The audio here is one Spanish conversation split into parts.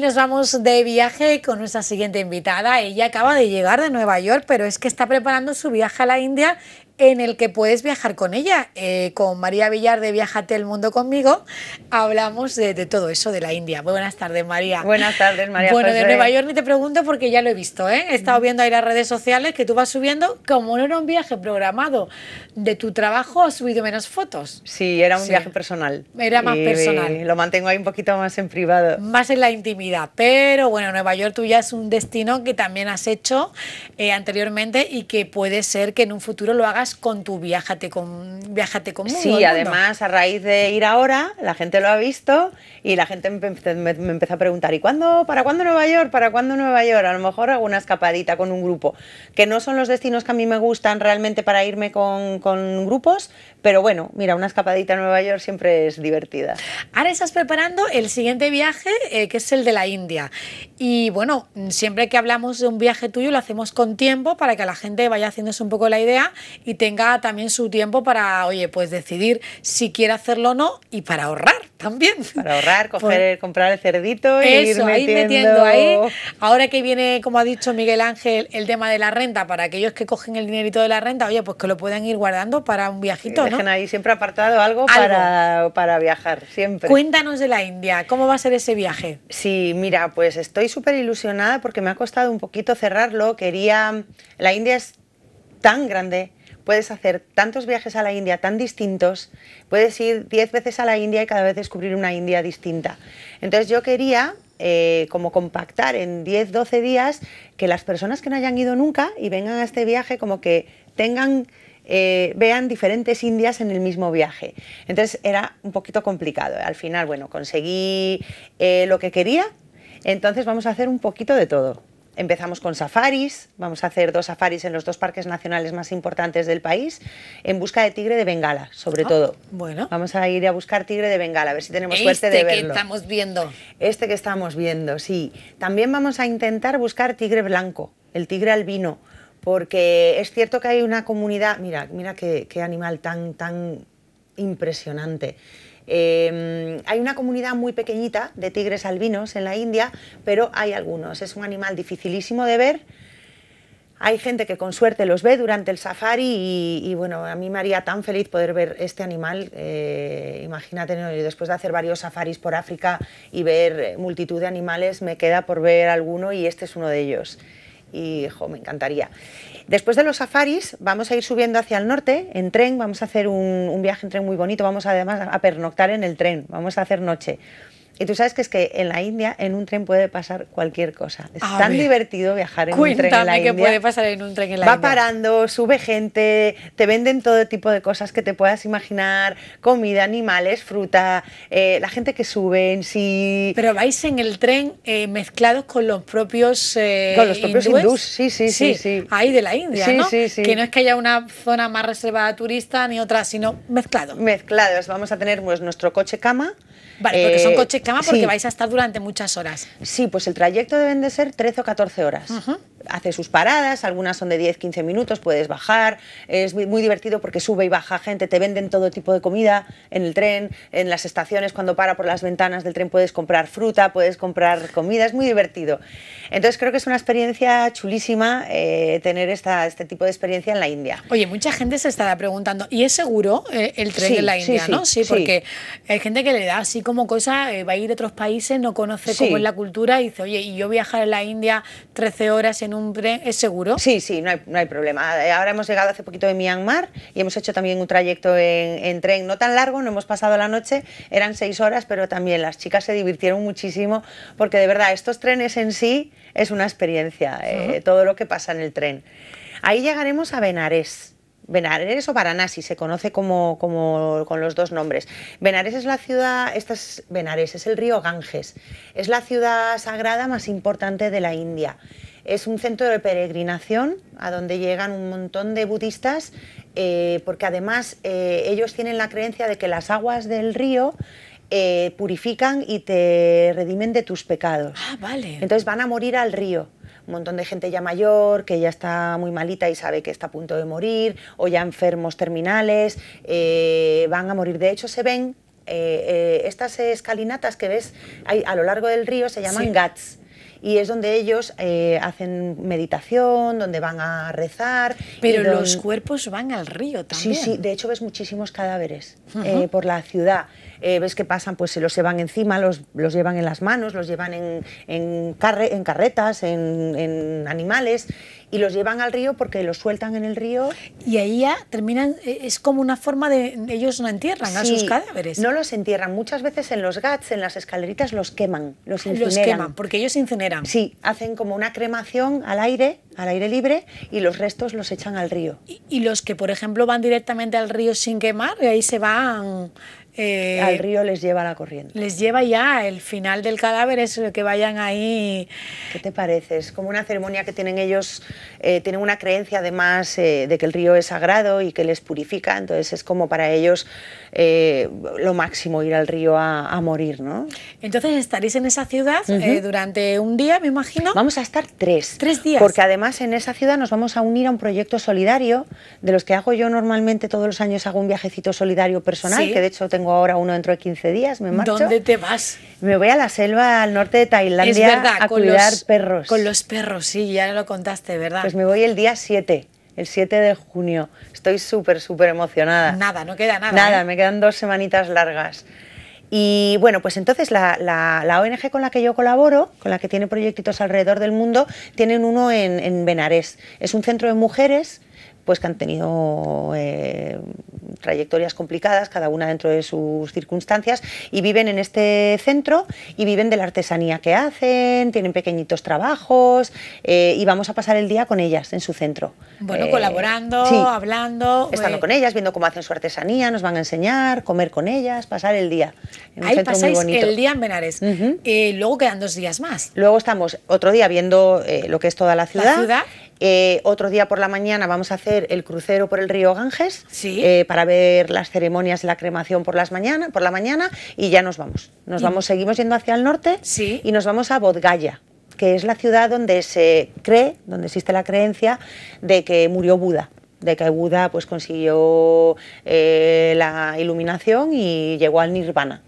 nos vamos de viaje con nuestra siguiente invitada. Ella acaba de llegar de Nueva York, pero es que está preparando su viaje a la India en el que puedes viajar con ella. Eh, con María Villar de Viajate el Mundo conmigo hablamos de, todo eso, de la India. Buenas tardes, María. Buenas tardes, María. Bueno, de Nueva York ni te pregunto porque ya lo he visto. ¿eh? He estado viendo ahí las redes sociales que tú vas subiendo. Como no era un viaje programado de tu trabajo, has subido menos fotos. Sí, era un viaje personal. Era más personal. Lo mantengo ahí un poquito más en privado. Más en la intimidad. Pero bueno, Nueva York tú ya es un destino que también has hecho eh, anteriormente y que puede ser que en un futuro lo hagas con tu Viajate con viájate conmigo. Sí, además a raíz de ir ahora la gente lo ha visto y la gente me, empezó a preguntar ¿y cuándo? ¿Para cuándo Nueva York? ¿Para cuándo Nueva York? A lo mejor hago una escapadita con un grupo que no son los destinos que a mí me gustan realmente para irme con, con grupos, pero bueno, mira, una escapadita a Nueva York siempre es divertida. Ahora estás preparando el siguiente viaje, eh, que es el de la India. Y bueno, siempre que hablamos de un viaje tuyo, lo hacemos con tiempo para que la gente vaya haciéndose un poco la idea y tenga también su tiempo para, oye, pues decidir si quiere hacerlo o no y para ahorrar también. Para ahorrar, coger, comprar el cerdito y ir metiendo... ahí. Ahora que viene, como ha dicho Miguel Ángel, el tema de la renta, para aquellos que cogen el dinerito de la renta, oye, pues que lo puedan ir guardando para un viajito, dejen ahí siempre apartado algo, Para, para, viajar, siempre. Cuéntanos de la India, ¿cómo va a ser ese viaje? Sí, mira, pues estoy súper ilusionada porque me ha costado un poquito cerrarlo. Quería... La India es tan grande puedes hacer tantos viajes a la India tan distintos, puedes ir 10 veces a la India y cada vez descubrir una India distinta. Entonces yo quería eh, como compactar en 10, 12 días que las personas que no hayan ido nunca y vengan a este viaje como que tengan... Eh, vean diferentes indias en el mismo viaje. Entonces era un poquito complicado. Al final, bueno, conseguí eh, lo que quería, entonces vamos a hacer un poquito de todo. Empezamos con safaris, vamos a hacer dos safaris en los dos parques nacionales más importantes del país, en busca de tigre de Bengala, sobre ah, todo. Bueno. Vamos a ir a buscar tigre de Bengala, a ver si tenemos este suerte de verlo. Este que estamos viendo. Este que estamos viendo, sí. También vamos a intentar buscar tigre blanco, el tigre albino, porque es cierto que hay una comunidad, mira, mira qué, qué animal tan, tan impresionante. Em, hay una comunidad muy pequeñita de tigres albinos en la India, pero hay algunos. Es un animal dificilísimo de ver. Hay gente que con suerte los ve durante el safari y, bueno, a mí me haría tan feliz poder ver este animal. Eh, imagínate, después de hacer varios safaris por África y ver eh, multitud de animales, me queda por ver alguno y este es uno de ellos y me encantaría. Después de los safaris vamos a ir subiendo hacia el norte en tren, vamos a hacer un, viaje en tren muy bonito, vamos además a pernoctar en el tren, vamos a hacer noche. Y tú sabes que es que en la India, en un tren puede pasar cualquier cosa. Es tan divertido viajar en un tren en la puede pasar en un tren en la Va India. Va parando, sube gente, te venden todo tipo de cosas que te puedas imaginar: comida, animales, fruta, eh, la gente que sube en sí. Pero vais en el tren eh, mezclados con los propios. Eh, con los propios hindúes. sí, sí, sí. sí, Ahí de la India, ¿no? Sí, sí. Que no es que haya una zona más reservada turista ni otra, sino mezclados. Mezclados. Vamos a tener pues, nuestro coche cama Vale, porque son eh, coches cama porque vais a estar durante muchas horas. Sí, pues el trayecto deben de ser 13 o 14 horas hace sus paradas, algunas son de 10, 15 minutos, puedes bajar, es muy, divertido porque sube y baja gente, te venden todo tipo de comida en el tren, en las estaciones cuando para por las ventanas del tren puedes comprar fruta, puedes comprar comida, es muy divertido. Entonces creo que es una experiencia chulísima eh, tener esta, este tipo de experiencia en la India. Oye, mucha gente se estará preguntando, ¿y es seguro eh, el tren en la India? ¿no? Sí, porque hay gente que le da así como cosa, eh, va a ir a otros países, no conoce cómo es la cultura y dice, oye, y yo viajar en la India 13 horas en nombre es seguro? Sí, sí, no hay, problema. Eh, ahora hemos llegado hace poquito de Myanmar y hemos hecho también un trayecto en, tren no tan largo, no hemos pasado la noche, eran seis horas, pero también las chicas se divirtieron muchísimo porque de verdad estos trenes en sí es una experiencia, eh, todo lo que pasa en el tren. Ahí llegaremos a Benares. Benares o Varanasi, se conoce como, como, con los dos nombres. Benares es la ciudad, estas Benares, es el río Ganges, es la ciudad sagrada más importante de la India. Es un centro de peregrinación a donde llegan un montón de budistas eh, porque además eh, ellos tienen la creencia de que las aguas del río eh, purifican y te redimen de tus pecados. Ah, vale. Entonces van a morir al río. Un montón de gente ya mayor, que ya está muy malita y sabe que está a punto de morir, o ya enfermos terminales, van a morir. De hecho, se ven estas escalinatas que ves a lo largo del río, se llaman gats y es donde ellos eh, hacen meditación, donde van a rezar. Pero los cuerpos van al río también. Sí, sí, de hecho ves muchísimos cadáveres eh, por la ciudad. Eh, ves que pasan, pues se los llevan encima, los, los llevan en las manos, los llevan en, en, carretas, en, en animales y los llevan al río porque los sueltan en el río. Y ahí ya terminan, eh, es como una forma de, ellos no entierran a sus cadáveres. No los entierran, muchas veces en los gats, en las escaleritas, los queman, los incineran. queman, porque ellos incineran. Sí, hacen como una cremación al aire, al aire libre, y los restos los echan al río. Y, los que, por ejemplo, van directamente al río sin quemar, y ahí se van eh, al río les lleva la corriente. Les lleva ya, el final del cadáver es que vayan ahí. ¿Qué te parece? Es como una ceremonia que tienen ellos, eh, tienen una creencia además eh, de que el río es sagrado y que les purifica, entonces es como para ellos lo máximo ir al río a, morir, ¿no? Entonces estaréis en esa ciudad durante un día, me imagino. Vamos a estar tres. Tres días. Porque además en esa ciudad nos vamos a unir a un proyecto solidario, de los que hago yo normalmente todos los años hago un viajecito solidario personal, que de hecho tengo ahora uno dentro de 15 días, me marcho. ¿Dónde te vas? Me voy a la selva al norte de Tailandia a cuidar perros. Con los perros, sí, ya lo contaste, ¿verdad? Pues me voy el día 7 el 7 de junio. Estoy súper, súper emocionada. Nada, no queda nada. Nada, ¿eh? me quedan dos semanitas largas. Y bueno, pues entonces la, ONG con la que yo colaboro, con la que tiene proyectitos alrededor del mundo, tienen uno en, en Benarés. Es un centro de mujeres pues que han tenido eh, trayectorias complicadas, cada una dentro de sus circunstancias, y viven en este centro y viven de la artesanía que hacen, tienen pequeñitos trabajos eh, y vamos a pasar el día con ellas en su centro. Bueno, eh, colaborando, hablando. Estando eh. con ellas, viendo cómo hacen su artesanía, nos van a enseñar, comer con ellas, pasar el día. Ahí pasáis el día en Benares. luego quedan dos días más. Luego estamos otro día viendo lo que es toda la ciudad. La ciudad. otro día por la mañana vamos a hacer el crucero por el río Ganges ¿Sí? para ver las ceremonias y la cremación por, las mañanas por la mañana y ya nos vamos. Nos mm. vamos, seguimos yendo hacia el norte y nos vamos a Bodgaya que es la ciudad donde se cree, donde existe la creencia de que murió Buda de que Buda pues consiguió eh, la iluminación y llegó al nirvana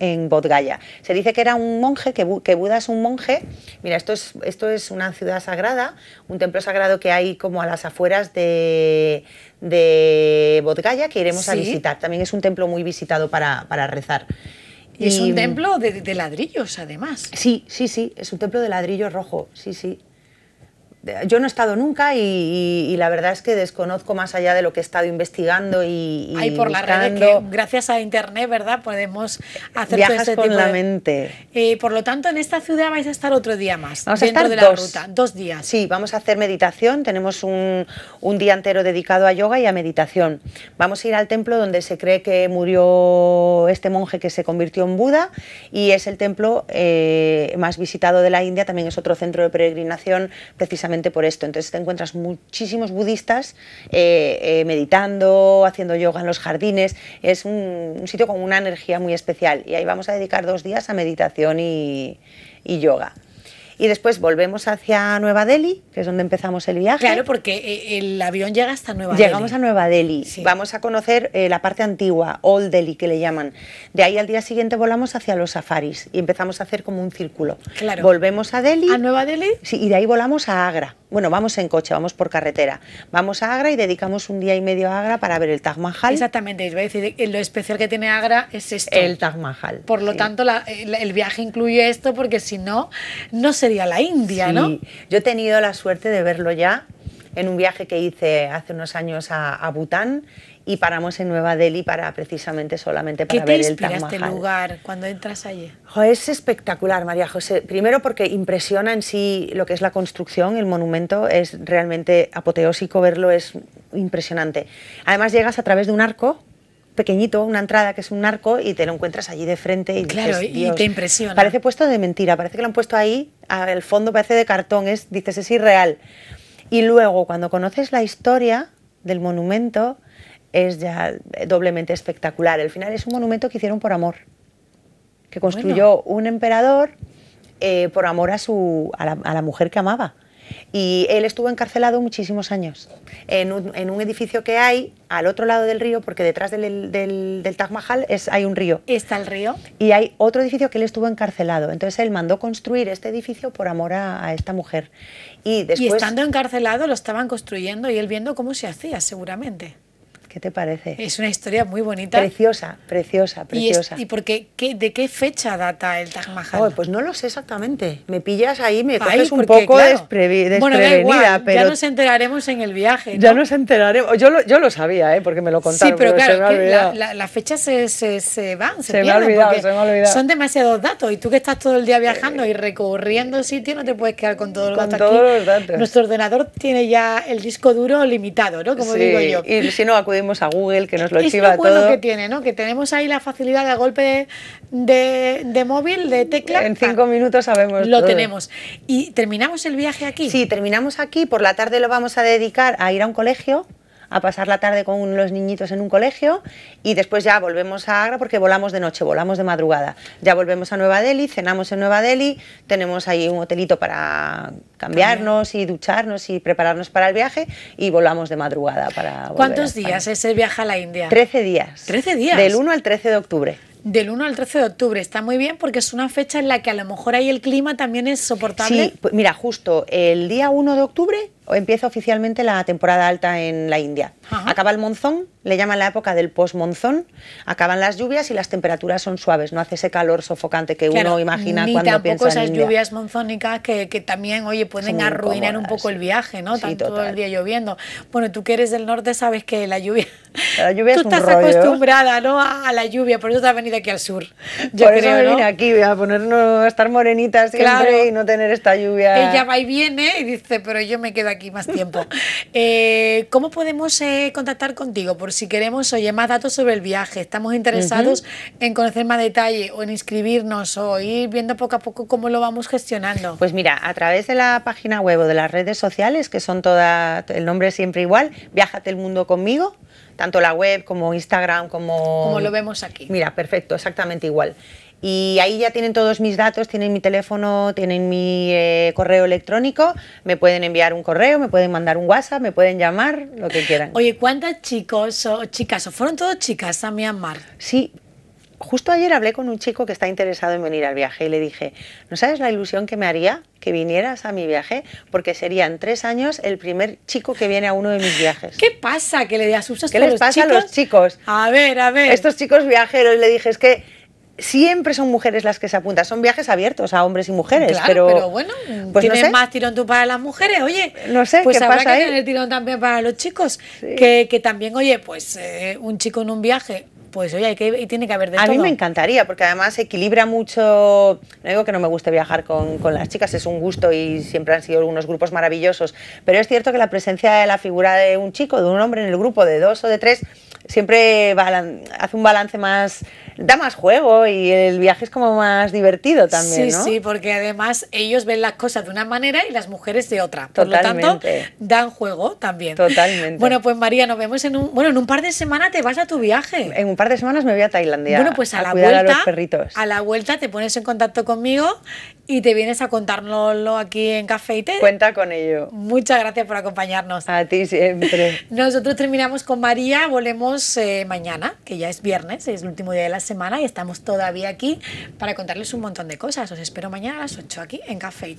en Bodgaya. Se dice que era un monje, que, Buda es un monje. Mira, esto es, esto es una ciudad sagrada, un templo sagrado que hay como a las afueras de, de Bodgaya, que iremos a visitar. También es un templo muy visitado para, para rezar. Y es un templo de, de, ladrillos, además. Sí, sí, sí, es un templo de ladrillo rojo, sí, sí yo no he estado nunca y, la verdad es que desconozco más allá de lo que he estado investigando y, por la que gracias a internet, ¿verdad? Podemos hacer viajes mente. por lo tanto, en esta ciudad vais a estar otro día más dentro de la ruta, dos días. Sí, vamos a hacer meditación. Tenemos un, día entero dedicado a yoga y a meditación. Vamos a ir al templo donde se cree que murió este monje que se convirtió en Buda y es el templo eh, más visitado de la India. También es otro centro de peregrinación precisamente por esto. Entonces te encuentras muchísimos budistas eh, eh, meditando, haciendo yoga en los jardines. Es un, sitio con una energía muy especial y ahí vamos a dedicar dos días a meditación y yoga y después volvemos hacia Nueva Delhi, que es donde empezamos el viaje. Claro, porque eh, el avión llega hasta Nueva Llegamos Delhi. Llegamos a Nueva Delhi, vamos a conocer eh, la parte antigua, Old Delhi que le llaman. De ahí al día siguiente volamos hacia los safaris y empezamos a hacer como un círculo. Volvemos a Delhi. ¿A Nueva Delhi? Sí, y de ahí volamos a Agra bueno, vamos en coche, vamos por carretera, vamos a Agra y dedicamos un día y medio a Agra para ver el Taj Mahal. Exactamente, voy a decir, eh, lo especial que tiene Agra es esto. El Taj Mahal. Por lo tanto, el viaje incluye esto porque si no, no sería la India, ¿no? Yo he tenido la suerte de verlo ya en un viaje que hice hace unos años a, Bután y paramos en Nueva Delhi para precisamente solamente para ver el este Taj Mahal. ¿Qué te inspira este lugar cuando entras allí? es espectacular, María José. Primero porque impresiona en sí lo que es la construcción, el monumento es realmente apoteósico verlo, es impresionante. Además llegas a través de un arco pequeñito, una entrada que es un arco y te lo encuentras allí de frente y y te impresiona. Parece puesto de mentira, parece que lo han puesto ahí, ...el fondo parece de cartón, es dices es irreal. Y luego, cuando conoces la historia del monumento, es ya doblemente espectacular. Al final es un monumento que hicieron por amor, que construyó un emperador eh, por amor a, a la mujer que amaba. Y él estuvo encarcelado muchísimos años en un, edificio que hay al otro lado del río, porque detrás del, Taj Mahal hay un río. ¿Está el río? Y hay otro edificio que él estuvo encarcelado. Entonces él mandó construir este edificio por amor a, esta mujer. Y, después, y estando encarcelado lo estaban construyendo y él viendo cómo se hacía, seguramente. ¿Qué te parece? Es una historia muy bonita. Preciosa, preciosa, preciosa. ¿Y, ¿qué, de qué fecha data el Taj Mahal? pues no lo sé exactamente. Me pillas ahí, me coges un poco desprevenida. Bueno, da igual, pero... ya nos enteraremos en el viaje. Ya nos enteraremos. Yo lo, yo lo sabía, ¿eh? porque me lo contaron. Sí, pero, claro, Las la, fecha se, se, se van, se, me ha olvidado, se me ha olvidado. Son demasiados datos y tú que estás todo el día viajando eh, y recorriendo sitios no te puedes quedar con todos los datos. Todos los datos. Nuestro ordenador tiene ya el disco duro limitado, ¿no? Como digo yo. Y si no, vemos a Google que nos lo es lo bueno todo. que tiene, ¿no? Que tenemos ahí la facilidad de golpe de, móvil, de tecla. En cinco minutos sabemos. Lo tenemos. ¿Y terminamos el viaje aquí? Sí, terminamos aquí. Por la tarde lo vamos a dedicar a ir a un colegio a pasar la tarde con los niñitos en un colegio y después ya volvemos a Agra porque volamos de noche, volamos de madrugada. Ya volvemos a Nueva Delhi, cenamos en Nueva Delhi, tenemos ahí un hotelito para cambiarnos y ducharnos y prepararnos para el viaje y volamos de madrugada para... ¿Cuántos días es días viaje a la India? Trece días. ¿Trece días. Del 1 al 13 de octubre. Del 1 al 13 de octubre, está muy bien porque es una fecha en la que a lo mejor ahí el clima también es soportable. Sí, pues mira, justo el día 1 de octubre empieza oficialmente la temporada alta en la India. Acaba el monzón, le llaman la época del post-monzón, acaban las lluvias y las temperaturas son suaves, no hace ese calor sofocante que uno imagina cuando piensa en India. tampoco esas lluvias monzónicas que, que, también, oye, pueden arruinar un poco el viaje, ¿no? Tanto el día lloviendo. Bueno, tú que eres del norte sabes que la lluvia... La lluvia es un estás ¿eh? acostumbrada, ¿no? A, la lluvia, por eso te has venido aquí al sur. Yo por creo, eso vine aquí, a ponernos, a estar morenitas siempre y no tener esta lluvia. Ella va y viene y dice, pero yo me quedo aquí aquí más tiempo. Eh, ¿Cómo podemos eh, contactar contigo por si queremos oye más datos sobre el viaje? Estamos interesados en conocer más detalle o en inscribirnos o ir viendo poco a poco cómo lo vamos gestionando. Pues mira, a través de la página web o de las redes sociales, que son todas, el nombre siempre igual, Viajate el Mundo conmigo, tanto la web como Instagram, como... Como lo vemos aquí. Mira, perfecto, exactamente igual. Y ahí ya tienen todos mis datos, tienen mi teléfono, tienen mi eh, correo electrónico, me pueden enviar un correo, me pueden mandar un WhatsApp, me pueden llamar, lo que quieran. Oye, ¿cuántas chicos o chicas, o fueron todos chicas a Myanmar? Sí, justo ayer hablé con un chico que está interesado en venir al viaje y le dije, ¿no sabes la ilusión que me haría que vinieras a mi viaje? Porque serían tres años el primer chico que viene a uno de mis viajes. ¿Qué pasa? ¿Que le asustas ¿Qué les pasa a los chicos? A ver, a ver. Estos chicos viajeros, le dije, es que siempre son mujeres las que se apuntan. Son viajes abiertos a hombres y mujeres. pero, pero, bueno, pues tienes más tirón tú para las mujeres, oye. No sé, pues ¿qué habrá pasa que tener tirón también para los chicos. Que, también, oye, pues eh, un chico en un viaje. Pues oye, hay que, tiene que haber de todo. A mí me encantaría, porque además equilibra mucho. No digo que no me guste viajar con, con, las chicas, es un gusto y siempre han sido unos grupos maravillosos. Pero es cierto que la presencia de la figura de un chico, de un hombre en el grupo, de dos o de tres, siempre hace un balance más, da más juego y el viaje es como más divertido también. Sí, ¿no? sí, porque además ellos ven las cosas de una manera y las mujeres de otra. Por lo tanto, dan juego también. Totalmente. Bueno, pues María, nos vemos en un, bueno, en un par de semanas te vas a tu viaje. En un par de semanas me voy a Tailandia. Bueno, pues a, la vuelta, a la vuelta te pones en contacto conmigo y te vienes a contárnoslo aquí en Café Cuenta con ello. Muchas gracias por acompañarnos. A ti siempre. Nosotros terminamos con María, volvemos eh, mañana, que ya es viernes, es el último día de la semana y estamos todavía aquí para contarles un montón de cosas. Os espero mañana a las 8 aquí en Café